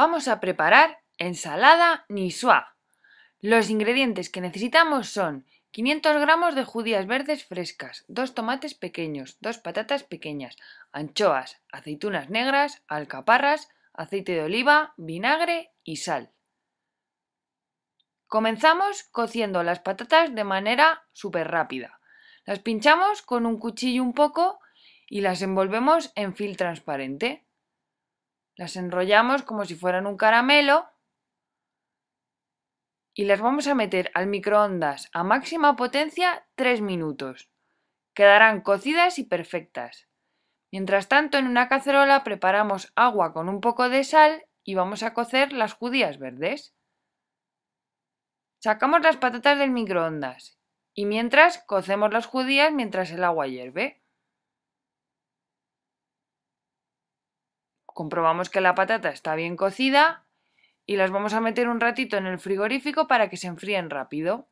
Vamos a preparar ensalada niçoise. Los ingredientes que necesitamos son 500 gramos de judías verdes frescas, dos tomates pequeños, dos patatas pequeñas, anchoas, aceitunas negras, alcaparras, aceite de oliva, vinagre y sal. Comenzamos cociendo las patatas de manera súper rápida. Las pinchamos con un cuchillo un poco y las envolvemos en film transparente. Las enrollamos como si fueran un caramelo y las vamos a meter al microondas a máxima potencia 3 minutos. Quedarán cocidas y perfectas. Mientras tanto, en una cacerola preparamos agua con un poco de sal y vamos a cocer las judías verdes. Sacamos las patatas del microondas y mientras cocemos las judías mientras el agua hierve. comprobamos que la patata está bien cocida y las vamos a meter un ratito en el frigorífico para que se enfríen rápido.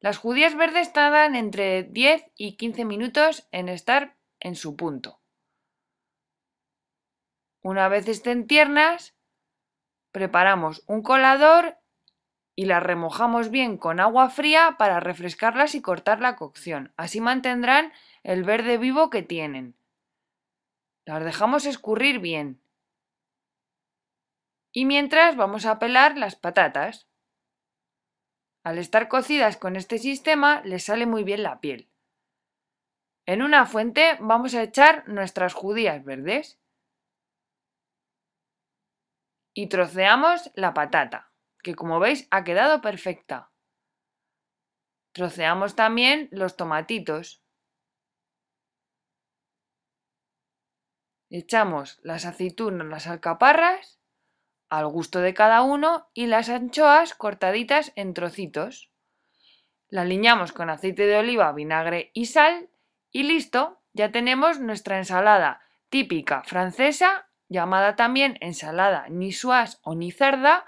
Las judías verdes tardan entre 10 y 15 minutos en estar en su punto. Una vez estén tiernas, preparamos un colador y las remojamos bien con agua fría para refrescarlas y cortar la cocción. Así mantendrán el verde vivo que tienen. Las dejamos escurrir bien. Y mientras vamos a pelar las patatas. Al estar cocidas con este sistema les sale muy bien la piel. En una fuente vamos a echar nuestras judías verdes y troceamos la patata, que como veis ha quedado perfecta. Troceamos también los tomatitos Echamos las aceitunas, las alcaparras, al gusto de cada uno, y las anchoas cortaditas en trocitos. La liñamos con aceite de oliva, vinagre y sal, y listo, ya tenemos nuestra ensalada típica francesa, llamada también ensalada ni suas o ni cerda,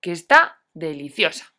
que está deliciosa.